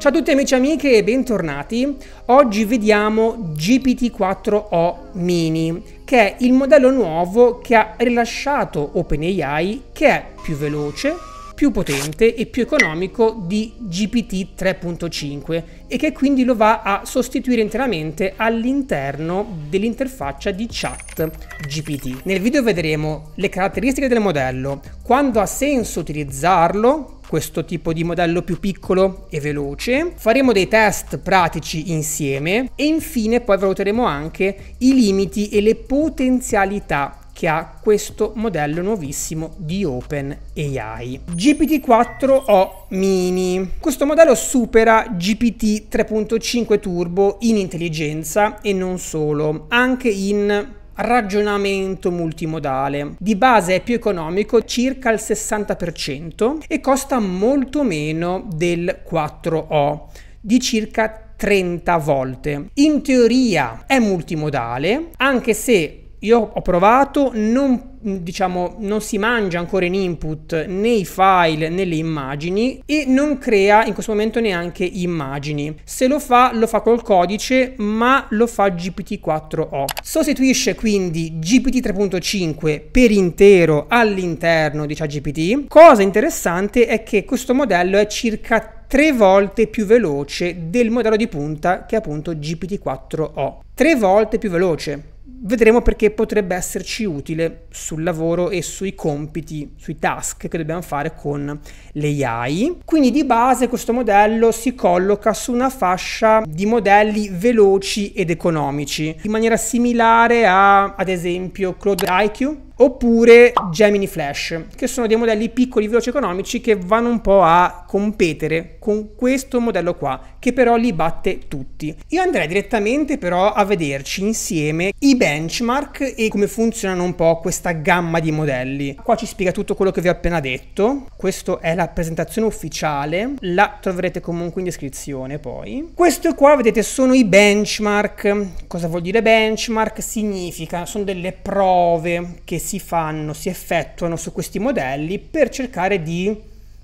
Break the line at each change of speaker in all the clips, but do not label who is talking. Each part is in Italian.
Ciao a tutti amici e amiche e bentornati. Oggi vediamo GPT-4o Mini, che è il modello nuovo che ha rilasciato OpenAI che è più veloce, più potente e più economico di GPT 3.5 e che quindi lo va a sostituire interamente all'interno dell'interfaccia di chat GPT. Nel video vedremo le caratteristiche del modello, quando ha senso utilizzarlo questo tipo di modello più piccolo e veloce. Faremo dei test pratici insieme e infine poi valuteremo anche i limiti e le potenzialità che ha questo modello nuovissimo di OpenAI. GPT-4O Mini. Questo modello supera GPT 3.5 Turbo in intelligenza e non solo, anche in ragionamento multimodale. Di base è più economico circa il 60% e costa molto meno del 4O di circa 30 volte. In teoria è multimodale, anche se io ho provato, non Mm, diciamo non si mangia ancora in input né i file né le immagini e non crea in questo momento neanche immagini se lo fa lo fa col codice ma lo fa GPT-4o sostituisce quindi GPT 3.5 per intero all'interno di ChatGPT cosa interessante è che questo modello è circa tre volte più veloce del modello di punta che è appunto GPT-4o tre volte più veloce vedremo perché potrebbe esserci utile sul lavoro e sui compiti, sui task che dobbiamo fare con le AI. Quindi di base questo modello si colloca su una fascia di modelli veloci ed economici, in maniera similare a ad esempio Claude IQ oppure Gemini Flash, che sono dei modelli piccoli, veloci, economici che vanno un po' a competere con questo modello qua, che però li batte tutti. Io andrei direttamente però a vederci insieme i benchmark e come funzionano un po' questa gamma di modelli. Qua ci spiega tutto quello che vi ho appena detto, questa è la presentazione ufficiale, la troverete comunque in descrizione poi. Questo qua vedete sono i benchmark, cosa vuol dire benchmark? Significa, sono delle prove che si si fanno, si effettuano su questi modelli per cercare di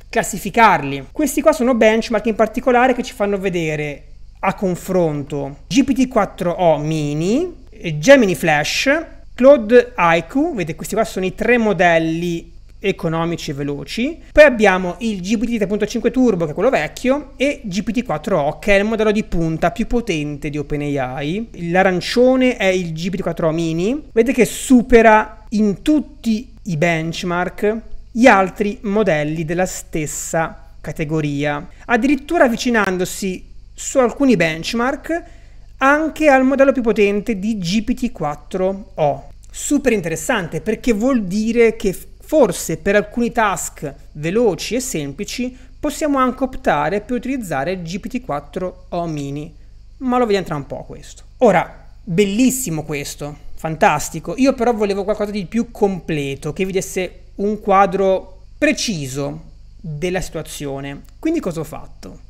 classificarli. Questi qua sono benchmark in particolare che ci fanno vedere a confronto GPT-4O Mini, Gemini Flash, Claude IQ, vedete questi qua sono i tre modelli economici e veloci. Poi abbiamo il GPT 3.5 Turbo, che è quello vecchio, e GPT-4O, che è il modello di punta più potente di OpenAI. L'arancione è il GPT-4O Mini. Vedete che supera in tutti i benchmark gli altri modelli della stessa categoria, addirittura avvicinandosi su alcuni benchmark anche al modello più potente di GPT-4O. Super interessante perché vuol dire che forse per alcuni task veloci e semplici possiamo anche optare per utilizzare GPT-4O Mini, ma lo vediamo tra un po' questo. Ora, bellissimo questo, fantastico. Io però volevo qualcosa di più completo, che vi desse un quadro preciso della situazione. Quindi cosa ho fatto?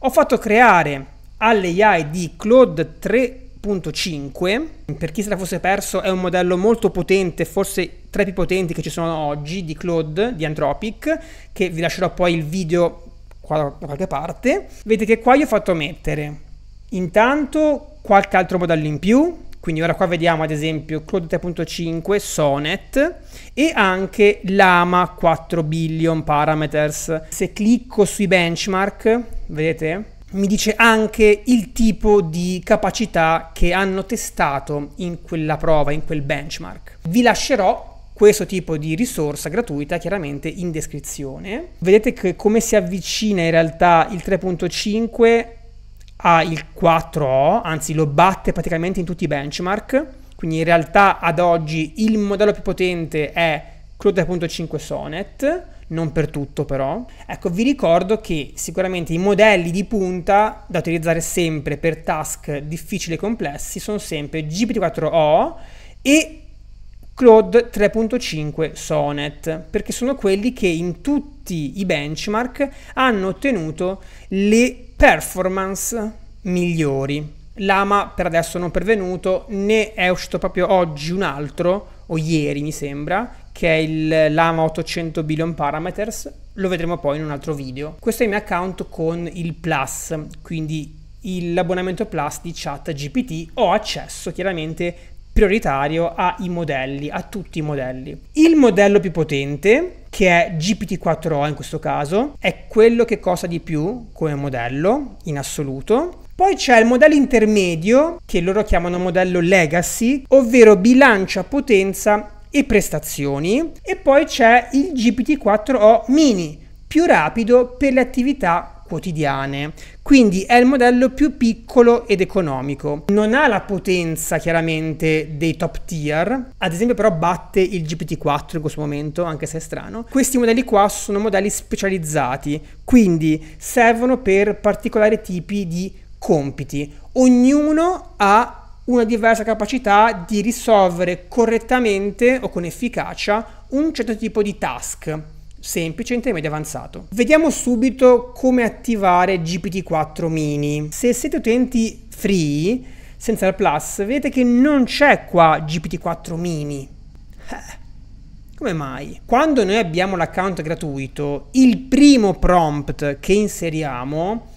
Ho fatto creare all'AI di Claude 3.5, per chi se la fosse perso è un modello molto potente, forse tra i più potenti che ci sono oggi, di Claude, di Anthropic, che vi lascerò poi il video qua da qualche parte. Vedete che qua io ho fatto mettere intanto qualche altro modello in più, quindi ora qua vediamo ad esempio Claude 3.5, Sonnet e anche Lama 4 billion parameters. Se clicco sui benchmark, vedete? mi dice anche il tipo di capacità che hanno testato in quella prova, in quel benchmark. Vi lascerò questo tipo di risorsa gratuita chiaramente in descrizione. Vedete che come si avvicina in realtà il 3.5 ha il 4O, anzi lo batte praticamente in tutti i benchmark, quindi in realtà ad oggi il modello più potente è Claude 3.5 Sonnet, non per tutto però. Ecco, vi ricordo che sicuramente i modelli di punta da utilizzare sempre per task difficili e complessi sono sempre GPT-4O e Claude 3.5 Sonnet, perché sono quelli che in tutti i benchmark hanno ottenuto le performance migliori. Lama per adesso non pervenuto, ne è uscito proprio oggi un altro, o ieri mi sembra, che è il Lama 800 Billion Parameters, lo vedremo poi in un altro video. Questo è il mio account con il Plus, quindi l'abbonamento Plus di Chat GPT, ho accesso chiaramente prioritario ai modelli, a tutti i modelli. Il modello più potente, che è GPT-4O in questo caso, è quello che costa di più come modello in assoluto poi c'è il modello intermedio, che loro chiamano modello legacy, ovvero bilancia potenza e prestazioni. E poi c'è il GPT-4O mini, più rapido per le attività quotidiane. Quindi è il modello più piccolo ed economico. Non ha la potenza chiaramente dei top tier, ad esempio però batte il GPT-4 in questo momento, anche se è strano. Questi modelli qua sono modelli specializzati, quindi servono per particolari tipi di compiti. Ognuno ha una diversa capacità di risolvere correttamente o con efficacia un certo tipo di task, semplice, intermedio avanzato. Vediamo subito come attivare GPT-4 mini. Se siete utenti free, senza il plus, vedete che non c'è qua GPT-4 mini. Eh, come mai? Quando noi abbiamo l'account gratuito, il primo prompt che inseriamo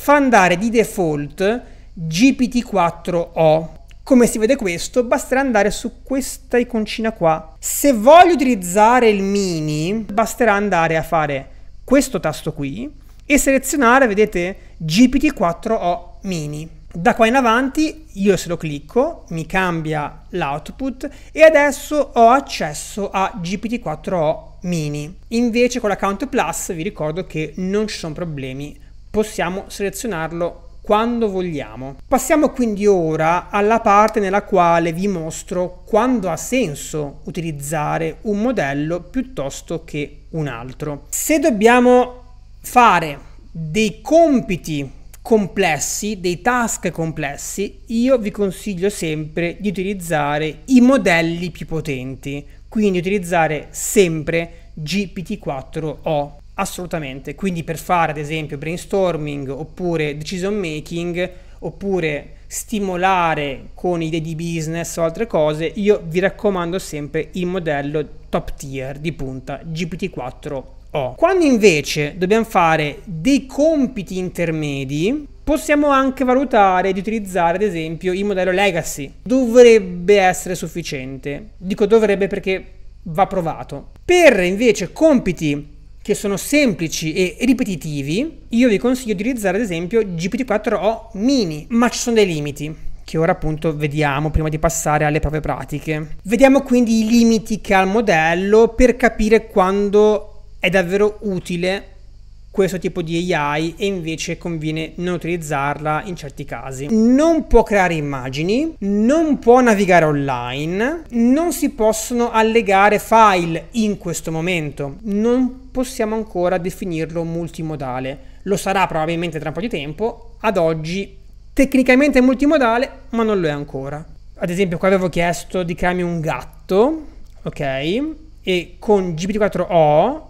fa andare di default GPT-4O. Come si vede questo, basterà andare su questa iconcina qua. Se voglio utilizzare il mini, basterà andare a fare questo tasto qui e selezionare, vedete, GPT-4O mini. Da qua in avanti io se lo clicco mi cambia l'output e adesso ho accesso a GPT-4O mini. Invece con l'account plus vi ricordo che non ci sono problemi possiamo selezionarlo quando vogliamo. Passiamo quindi ora alla parte nella quale vi mostro quando ha senso utilizzare un modello piuttosto che un altro. Se dobbiamo fare dei compiti complessi, dei task complessi, io vi consiglio sempre di utilizzare i modelli più potenti, quindi utilizzare sempre GPT-4O Assolutamente, quindi per fare ad esempio brainstorming oppure decision making oppure stimolare con idee di business o altre cose, io vi raccomando sempre il modello top tier di punta GPT-4O. Quando invece dobbiamo fare dei compiti intermedi, possiamo anche valutare di utilizzare ad esempio il modello legacy. Dovrebbe essere sufficiente. Dico dovrebbe perché va provato. Per invece compiti che sono semplici e ripetitivi, io vi consiglio di utilizzare ad esempio GPT-4O mini, ma ci sono dei limiti che ora appunto vediamo prima di passare alle prove pratiche. Vediamo quindi i limiti che ha il modello per capire quando è davvero utile questo tipo di AI e invece conviene non utilizzarla in certi casi. Non può creare immagini, non può navigare online, non si possono allegare file in questo momento, non possiamo ancora definirlo multimodale. Lo sarà probabilmente tra un po' di tempo, ad oggi tecnicamente è multimodale, ma non lo è ancora. Ad esempio, qua avevo chiesto di crearmi un gatto, ok? E con GPT-4O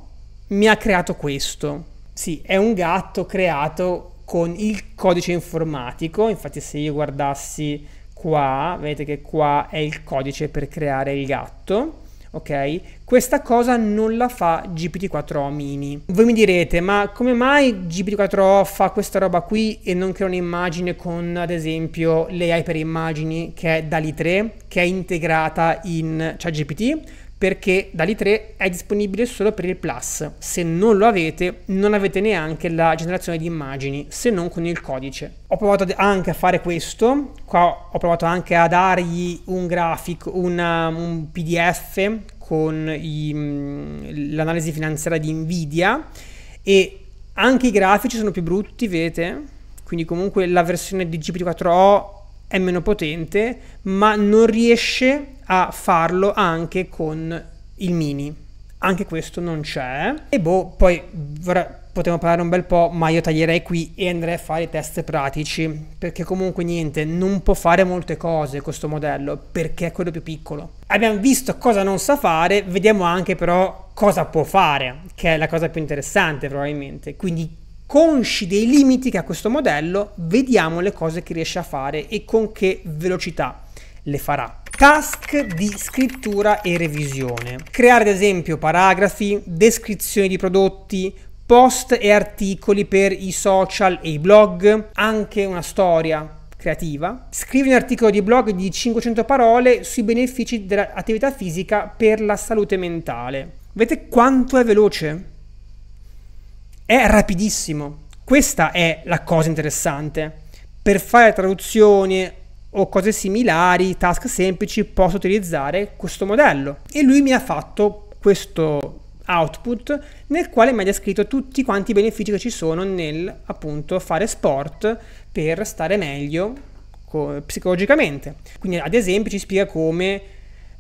mi ha creato questo sì, è un gatto creato con il codice informatico, infatti se io guardassi qua, vedete che qua è il codice per creare il gatto, ok? Questa cosa non la fa GPT-4o mini. Voi mi direte, ma come mai GPT-4o fa questa roba qui e non crea un'immagine con, ad esempio, l'AI per immagini che è DALI 3, che è integrata in ChatGPT? Cioè perché Dali 3 è disponibile solo per il Plus. Se non lo avete, non avete neanche la generazione di immagini, se non con il codice. Ho provato anche a fare questo, qua ho provato anche a dargli un grafico, una, un um, PDF con i, mm, l'analisi finanziaria di Nvidia e anche i grafici sono più brutti, vedete? Quindi comunque la versione di GPT4O è meno potente, ma non riesce a farlo anche con il mini. Anche questo non c'è. E boh, poi potremmo parlare un bel po', ma io taglierei qui e andrei a fare i test pratici, perché comunque niente, non può fare molte cose questo modello, perché è quello più piccolo. Abbiamo visto cosa non sa fare, vediamo anche però cosa può fare, che è la cosa più interessante probabilmente. Quindi consci dei limiti che ha questo modello, vediamo le cose che riesce a fare e con che velocità le farà. Task di scrittura e revisione. Creare ad esempio paragrafi, descrizioni di prodotti, post e articoli per i social e i blog, anche una storia creativa. Scrivi un articolo di blog di 500 parole sui benefici dell'attività fisica per la salute mentale. Vedete quanto è veloce? È rapidissimo. Questa è la cosa interessante. Per fare traduzioni o cose similari, task semplici, posso utilizzare questo modello. E lui mi ha fatto questo output nel quale mi ha descritto tutti quanti i benefici che ci sono nel appunto fare sport per stare meglio psicologicamente. Quindi ad esempio ci spiega come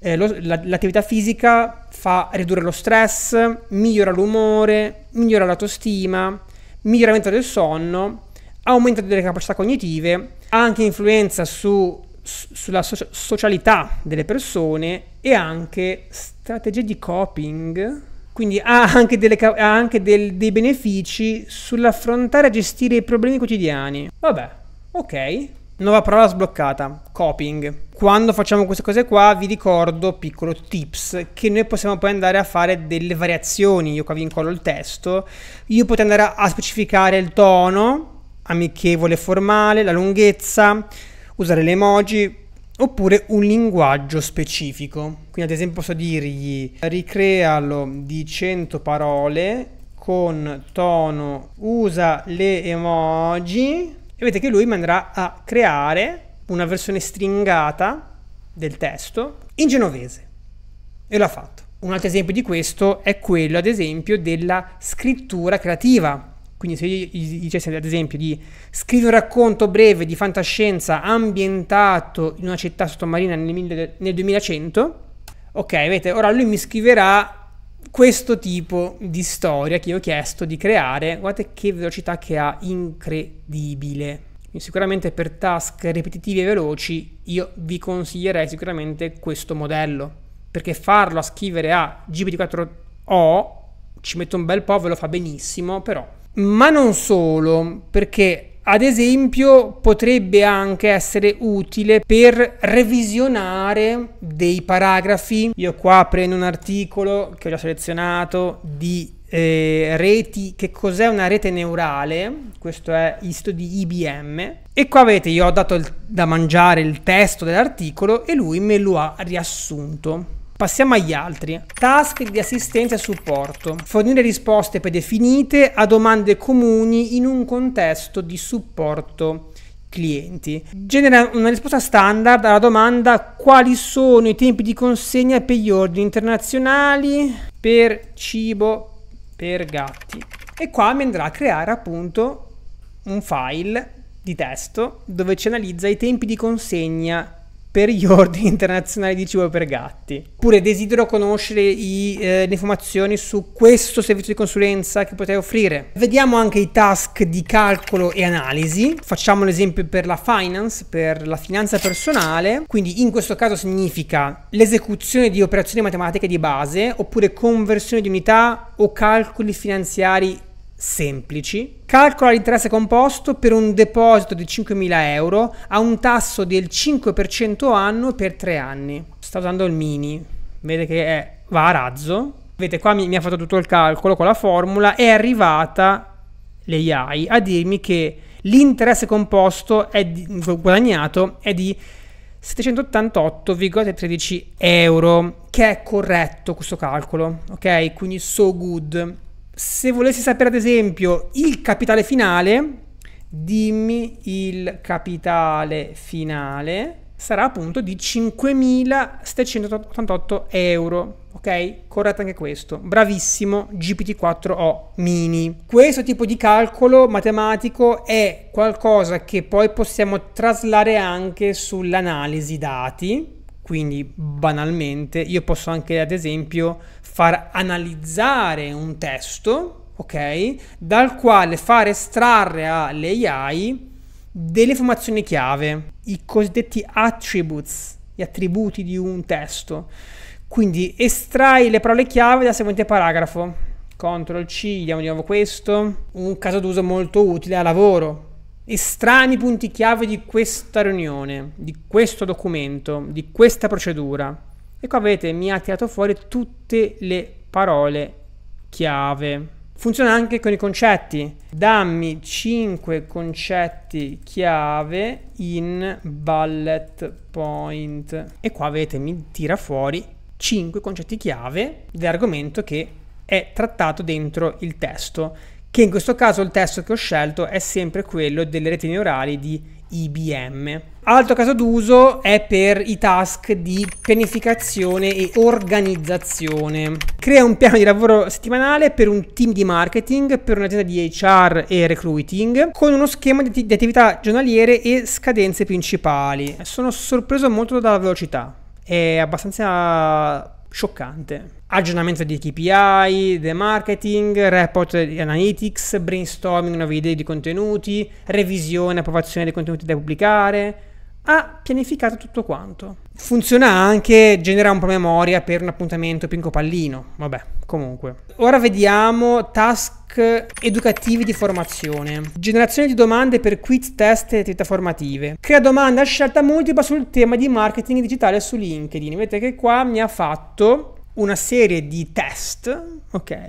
eh, lo, la, l'attività fisica fa ridurre lo stress, migliora l'umore, migliora l'autostima, miglioramento del sonno, aumento delle capacità cognitive, ha anche influenza su, su, sulla so- socialità delle persone e anche strategie di coping. Quindi ha anche, delle, ha anche del, dei benefici sull'affrontare e gestire i problemi quotidiani. Vabbè, ok. Nuova parola sbloccata, coping quando facciamo queste cose qua vi ricordo piccolo tips che noi possiamo poi andare a fare delle variazioni io qua vi incollo il testo io potrei andare a specificare il tono amichevole formale la lunghezza usare le emoji oppure un linguaggio specifico quindi ad esempio posso dirgli ricrealo di 100 parole con tono usa le emoji e vedete che lui mi andrà a creare una versione stringata del testo in genovese e l'ha fatto. Un altro esempio di questo è quello, ad esempio, della scrittura creativa. Quindi se io dicessi ad esempio di scrivere un racconto breve di fantascienza ambientato in una città sottomarina nel, nel 2100, ok, vedete, ora lui mi scriverà questo tipo di storia che io ho chiesto di creare. Guardate che velocità che ha, incredibile. Quindi sicuramente per task ripetitivi e veloci io vi consiglierei sicuramente questo modello, perché farlo a scrivere a GPT-4O ci mette un bel po', ve lo fa benissimo, però. Ma non solo, perché ad esempio potrebbe anche essere utile per revisionare dei paragrafi. Io qua prendo un articolo che ho già selezionato di eh, reti, che cos'è una rete neurale, questo è isto di IBM, e qua avete, io ho dato il, da mangiare il testo dell'articolo e lui me lo ha riassunto. Passiamo agli altri. Task di assistenza e supporto. Fornire risposte predefinite a domande comuni in un contesto di supporto clienti. Genera una risposta standard alla domanda quali sono i tempi di consegna per gli ordini internazionali per cibo per gatti e qua mi andrà a creare appunto un file di testo dove ci analizza i tempi di consegna per gli ordini internazionali di cibo per gatti. Pure desidero conoscere i, eh, le informazioni su questo servizio di consulenza che potrei offrire. Vediamo anche i task di calcolo e analisi. Facciamo l'esempio per la finance, per la finanza personale. Quindi in questo caso significa l'esecuzione di operazioni matematiche di base oppure conversione di unità o calcoli finanziari semplici, calcola l'interesse composto per un deposito di 5.000 euro a un tasso del 5% anno per 3 anni. Sta usando il mini, vede che è, va a razzo. Vedete qua mi, mi ha fatto tutto il calcolo con la formula, è arrivata l'AI a dirmi che l'interesse composto è di, guadagnato è di 788,13 euro, che è corretto questo calcolo, ok? Quindi so good se volessi sapere ad esempio il capitale finale, dimmi il capitale finale sarà appunto di 5.788 euro. Ok? Corretto anche questo. Bravissimo GPT-4O mini. Questo tipo di calcolo matematico è qualcosa che poi possiamo traslare anche sull'analisi dati. Quindi banalmente io posso anche ad esempio far analizzare un testo, ok? Dal quale far estrarre alle AI delle informazioni chiave, i cosiddetti attributes, gli attributi di un testo. Quindi estrai le parole chiave dal seguente paragrafo. Ctrl C, diamo di nuovo questo. Un caso d'uso molto utile a lavoro. Estrani punti chiave di questa riunione, di questo documento, di questa procedura. E qua vedete mi ha tirato fuori tutte le parole chiave. Funziona anche con i concetti. Dammi 5 concetti chiave in bullet point. E qua vedete mi tira fuori 5 concetti chiave dell'argomento che è trattato dentro il testo, che in questo caso il testo che ho scelto è sempre quello delle reti neurali di IBM. Altro caso d'uso è per i task di pianificazione e organizzazione. Crea un piano di lavoro settimanale per un team di marketing, per un'azienda di HR e recruiting, con uno schema di, di attività giornaliere e scadenze principali. Sono sorpreso molto dalla velocità. È abbastanza scioccante. Aggiornamento di KPI, the marketing, report analytics, brainstorming, nuove idee di contenuti, revisione, approvazione dei contenuti da pubblicare. Ha pianificato tutto quanto. Funziona anche generare un po' memoria per un appuntamento pinco pallino. Vabbè, comunque. Ora vediamo task educativi di formazione. Generazione di domande per quiz, test e attività formative. Crea domanda a scelta multipla sul tema di marketing digitale su LinkedIn. Vedete che qua mi ha fatto una serie di test, ok,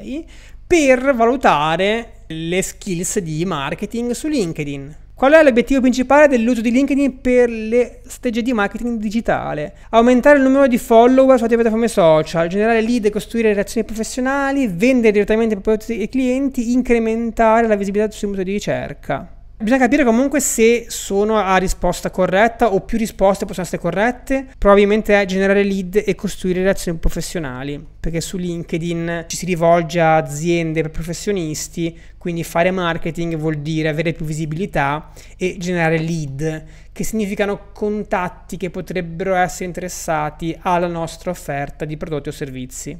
per valutare le skills di marketing su LinkedIn. Qual è l'obiettivo principale dell'uso di LinkedIn per le strategie di marketing digitale? Aumentare il numero di follower sulle piattaforme social, generare lead e costruire relazioni professionali, vendere direttamente prodotti e clienti, incrementare la visibilità sui motori di ricerca. Bisogna capire comunque se sono a risposta corretta o più risposte possono essere corrette. Probabilmente è generare lead e costruire relazioni professionali, perché su LinkedIn ci si rivolge a aziende, professionisti, quindi fare marketing vuol dire avere più visibilità e generare lead, che significano contatti che potrebbero essere interessati alla nostra offerta di prodotti o servizi.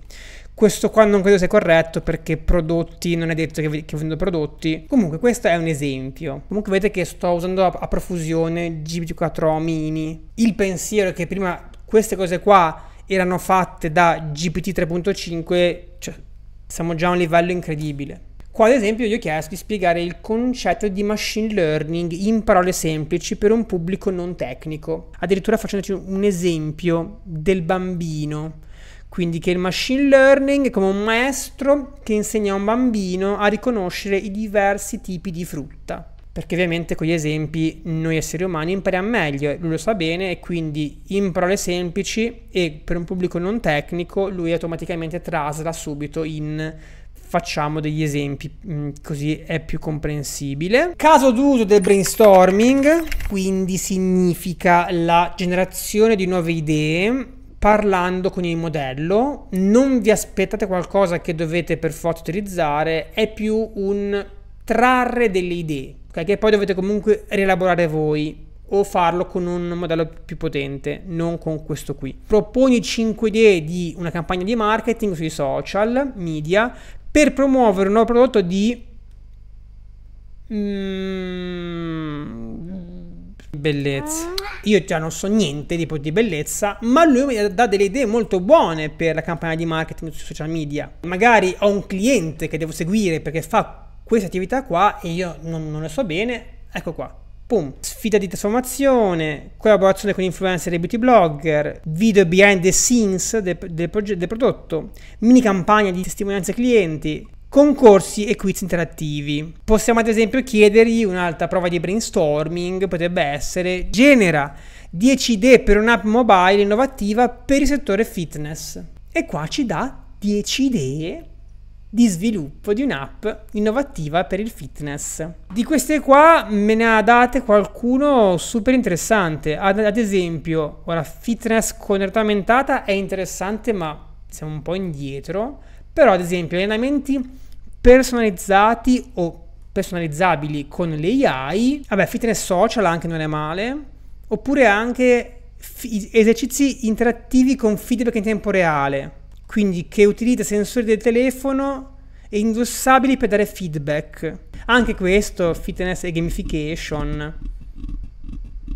Questo qua non credo sia corretto perché prodotti non è detto che, che vendo prodotti. Comunque questo è un esempio. Comunque vedete che sto usando a, a profusione GPT-4 o mini. Il pensiero è che prima queste cose qua erano fatte da GPT 3.5, cioè siamo già a un livello incredibile. Qua ad esempio gli ho chiesto di spiegare il concetto di machine learning in parole semplici per un pubblico non tecnico, addirittura facendoci un esempio del bambino. Quindi che il machine learning è come un maestro che insegna a un bambino a riconoscere i diversi tipi di frutta. Perché ovviamente con gli esempi noi esseri umani impariamo meglio, lui lo sa bene e quindi in parole semplici e per un pubblico non tecnico lui automaticamente trasla subito in facciamo degli esempi mm, così è più comprensibile. Caso d'uso del brainstorming, quindi significa la generazione di nuove idee parlando con il modello, non vi aspettate qualcosa che dovete per forza utilizzare, è più un trarre delle idee, okay? che poi dovete comunque rielaborare voi o farlo con un modello più potente, non con questo qui. Proponi 5 idee di una campagna di marketing sui social, media, per promuovere un nuovo prodotto di mm, bellezza. Io già non so niente tipo di bellezza, ma lui mi dà delle idee molto buone per la campagna di marketing sui social media. Magari ho un cliente che devo seguire perché fa questa attività qua e io non, non ne so bene, ecco qua Boom. Sfida di trasformazione, collaborazione con influencer e beauty blogger, video behind the scenes del, del, del prodotto, mini campagna di testimonianze clienti, concorsi e quiz interattivi. Possiamo ad esempio chiedergli un'altra prova di brainstorming, potrebbe essere genera 10 idee per un'app mobile innovativa per il settore fitness. E qua ci dà 10 idee di sviluppo di un'app innovativa per il fitness. Di queste qua me ne ha date qualcuno super interessante, ad, ad esempio, ora fitness con realtà aumentata è interessante ma siamo un po' indietro, però ad esempio allenamenti personalizzati o personalizzabili con le AI, vabbè fitness social anche non è male, oppure anche esercizi interattivi con feedback in tempo reale quindi che utilizza sensori del telefono e indossabili per dare feedback. Anche questo, fitness e gamification.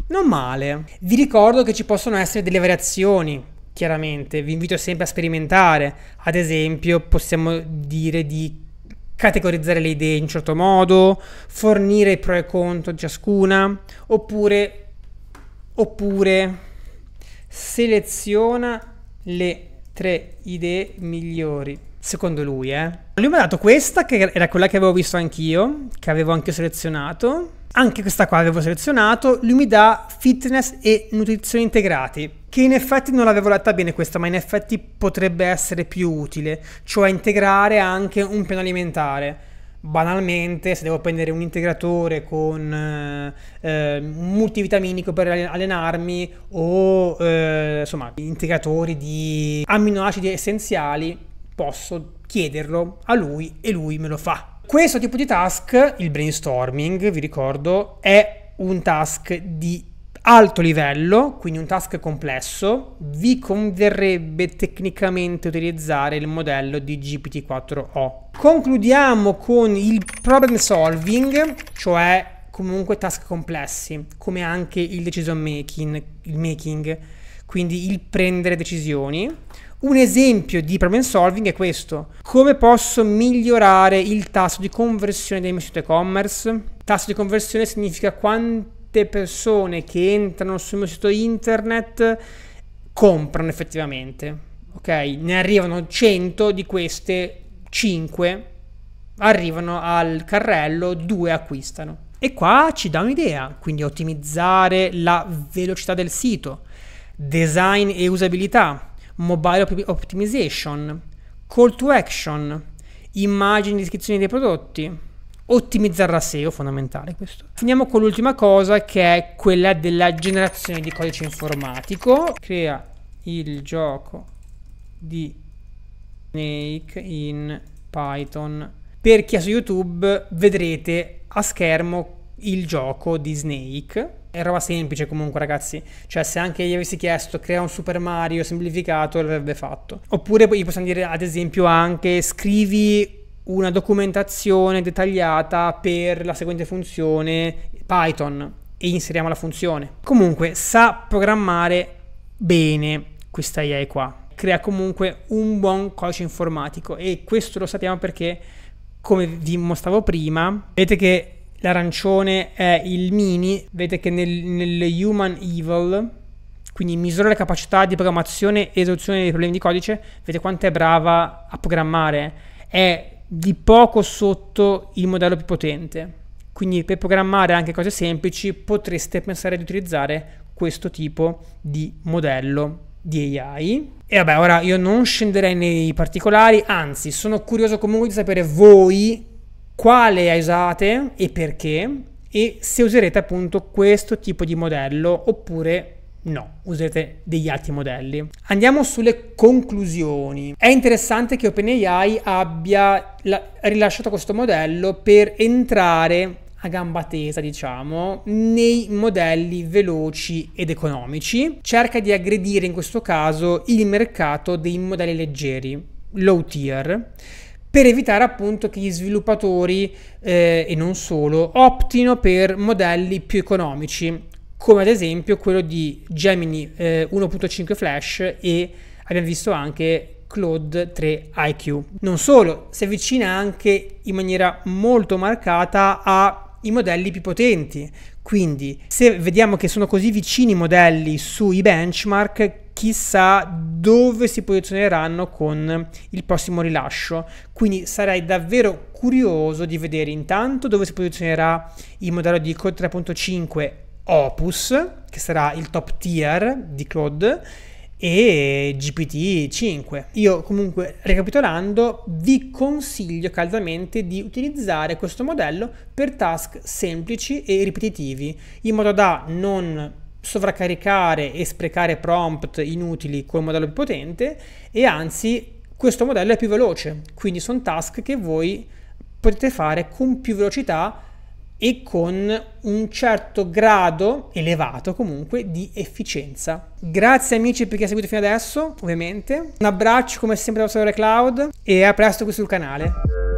Non male. Vi ricordo che ci possono essere delle variazioni, chiaramente, vi invito sempre a sperimentare. Ad esempio, possiamo dire di categorizzare le idee in un certo modo, fornire pro e contro di ciascuna, oppure, oppure seleziona le tre idee migliori. Secondo lui, eh. Lui mi ha dato questa, che era quella che avevo visto anch'io, che avevo anche selezionato. Anche questa qua avevo selezionato. Lui mi dà fitness e nutrizione integrati che in effetti non l'avevo letta bene questa, ma in effetti potrebbe essere più utile, cioè integrare anche un piano alimentare banalmente, se devo prendere un integratore con eh, eh un multivitaminico per allenarmi o eh, insomma integratori di amminoacidi essenziali, posso chiederlo a lui e lui me lo fa. Questo tipo di task, il brainstorming, vi ricordo, è un task di alto livello, quindi un task complesso, vi converrebbe tecnicamente utilizzare il modello di GPT-4O. Concludiamo con il problem solving, cioè comunque task complessi, come anche il decision making, il making quindi il prendere decisioni. Un esempio di problem solving è questo. Come posso migliorare il tasso di conversione dei miei siti e-commerce? Tasso di conversione significa quanto quante persone che entrano sul mio sito internet comprano effettivamente. Ok, ne arrivano 100 di queste 5 arrivano al carrello, 2 acquistano. E qua ci dà un'idea, quindi ottimizzare la velocità del sito, design e usabilità, mobile op- optimization, call to action, immagini e descrizioni dei prodotti, ottimizzare la SEO, fondamentale questo. Finiamo con l'ultima cosa che è quella della generazione di codice informatico. Crea il gioco di Snake in Python. Per chi è su YouTube vedrete a schermo il gioco di Snake. È roba semplice comunque ragazzi, cioè se anche gli avessi chiesto crea un Super Mario semplificato l'avrebbe fatto. Oppure gli possiamo dire ad esempio anche scrivi una documentazione dettagliata per la seguente funzione Python e inseriamo la funzione. Comunque sa programmare bene questa AI qua. Crea comunque un buon codice informatico e questo lo sappiamo perché come vi mostravo prima, vedete che l'arancione è il mini, vedete che nel, nel human evil quindi misura le capacità di programmazione e risoluzione dei problemi di codice, vedete quanto è brava a programmare. È di poco sotto il modello più potente. Quindi per programmare anche cose semplici potreste pensare di utilizzare questo tipo di modello di AI. E vabbè, ora io non scenderei nei particolari, anzi sono curioso comunque di sapere voi quale AI usate e perché e se userete appunto questo tipo di modello oppure No, userete degli altri modelli. Andiamo sulle conclusioni. È interessante che OpenAI abbia rilasciato questo modello per entrare a gamba tesa, diciamo, nei modelli veloci ed economici. Cerca di aggredire in questo caso il mercato dei modelli leggeri, low tier per evitare appunto che gli sviluppatori eh, e non solo optino per modelli più economici come ad esempio quello di Gemini eh, 1.5 Flash e abbiamo visto anche Claude 3 IQ. Non solo, si avvicina anche in maniera molto marcata ai modelli più potenti. Quindi, se vediamo che sono così vicini i modelli sui benchmark, chissà dove si posizioneranno con il prossimo rilascio. Quindi sarei davvero curioso di vedere intanto dove si posizionerà il modello di Code 3.5 Opus, che sarà il top tier di Claude, e GPT-5. Io comunque, ricapitolando, vi consiglio caldamente di utilizzare questo modello per task semplici e ripetitivi, in modo da non sovraccaricare e sprecare prompt inutili con un modello più potente e anzi questo modello è più veloce, quindi sono task che voi potete fare con più velocità e con un certo grado elevato comunque di efficienza. Grazie amici per chi ha seguito fino adesso, ovviamente. Un abbraccio come sempre da Sore Cloud e a presto qui sul canale.